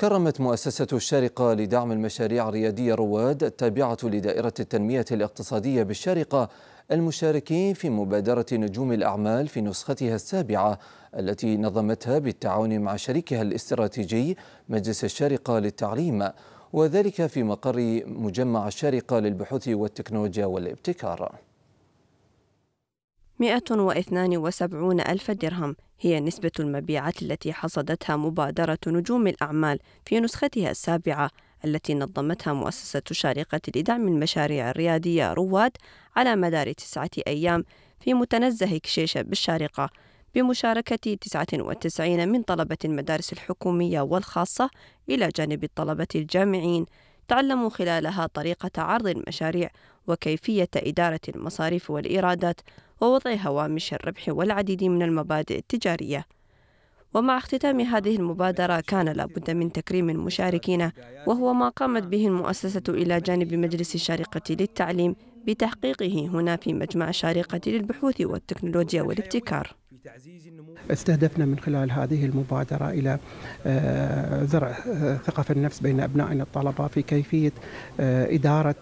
كرمت مؤسسة الشارقة لدعم المشاريع الريادية رواد التابعة لدائرة التنمية الاقتصادية بالشارقة المشاركين في مبادرة نجوم الأعمال في نسختها السابعة التي نظمتها بالتعاون مع شريكها الاستراتيجي مجلس الشارقة للتعليم وذلك في مقر مجمع الشارقة للبحوث والتكنولوجيا والابتكار 172 ألف درهم هي نسبة المبيعات التي حصدتها مبادرة نجوم الأعمال في نسختها السابعة التي نظمتها مؤسسة شارقة لدعم المشاريع الريادية رواد على مدار تسعة أيام في متنزه كشيشة بالشارقة بمشاركة 99 من طلبة المدارس الحكومية والخاصة إلى جانب الطلبة الجامعين تعلموا خلالها طريقة عرض المشاريع وكيفية إدارة المصاريف والإيرادات ووضع هوامش الربح والعديد من المبادئ التجارية ومع اختتام هذه المبادرة كان لابد من تكريم المشاركين وهو ما قامت به المؤسسة إلى جانب مجلس الشارقة للتعليم بتحقيقه هنا في مجمع الشارقة للبحوث والتكنولوجيا والابتكار استهدفنا من خلال هذه المبادرة إلى آه، زرع آه، ثقة النفس بين أبنائنا الطلبة في كيفية آه، إدارة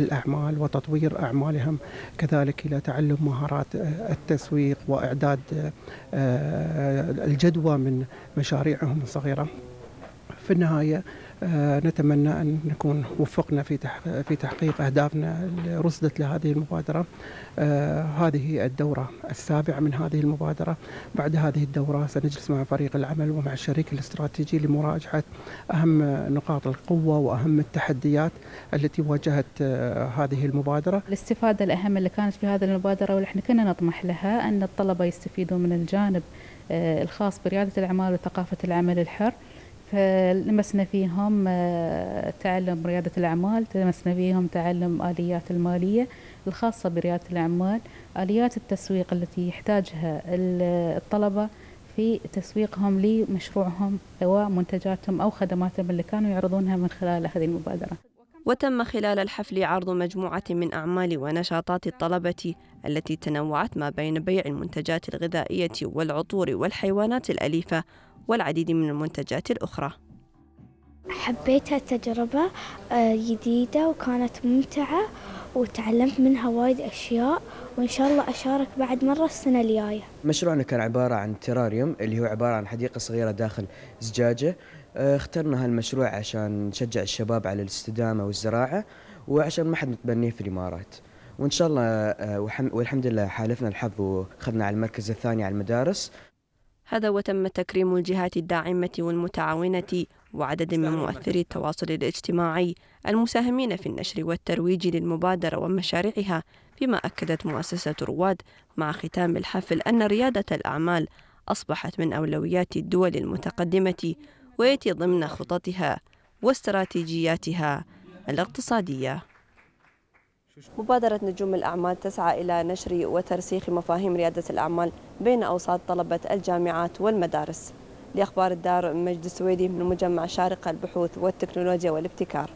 الأعمال وتطوير أعمالهم كذلك إلى تعلم مهارات التسويق وإعداد الجدوى من مشاريعهم الصغيرة في النهايه آه، نتمنى ان نكون وفقنا في في تحقيق اهدافنا اللي رصدت لهذه المبادره آه، هذه الدوره السابعه من هذه المبادره بعد هذه الدوره سنجلس مع فريق العمل ومع الشريك الاستراتيجي لمراجعه اهم نقاط القوه واهم التحديات التي واجهت آه، هذه المبادره الاستفاده الاهم اللي كانت في هذه المبادره واللي احنا كنا نطمح لها ان الطلبه يستفيدوا من الجانب الخاص برياده الاعمال وثقافه العمل الحر فلمسنا فيهم آه، تعلم ريادة الأعمال لمسنا فيهم تعلم آليات المالية الخاصة بريادة الأعمال آليات التسويق التي يحتاجها الطلبة في تسويقهم لمشروعهم سواء منتجاتهم أو خدماتهم اللي كانوا يعرضونها من خلال هذه المبادرة وتم خلال الحفل عرض مجموعة من أعمال ونشاطات الطلبة التي تنوعت ما بين بيع المنتجات الغذائية والعطور والحيوانات الأليفة والعديد من المنتجات الأخرى حبيتها تجربة آه، جديدة وكانت ممتعة وتعلمت منها وايد أشياء وإن شاء الله أشارك بعد مرة السنة الجاية مشروعنا كان عبارة عن تراريوم اللي هو عبارة عن حديقة صغيرة داخل زجاجة آه، اخترنا هالمشروع عشان نشجع الشباب على الاستدامة والزراعة وعشان ما حد متبنيه في الإمارات وإن شاء الله آه، والحمد لله حالفنا الحظ وخذنا على المركز الثاني على المدارس هذا وتم تكريم الجهات الداعمة والمتعاونة وعدد من مؤثري التواصل الاجتماعي المساهمين في النشر والترويج للمبادرة ومشاريعها فيما أكدت مؤسسة رواد مع ختام الحفل أن ريادة الأعمال أصبحت من أولويات الدول المتقدمة ويأتي ضمن خططها واستراتيجياتها الاقتصادية مبادرة نجوم الأعمال تسعى إلى نشر وترسيخ مفاهيم ريادة الأعمال بين أوساط طلبة الجامعات والمدارس لأخبار الدار مجد السويدي من مجمع شارقة البحوث والتكنولوجيا والابتكار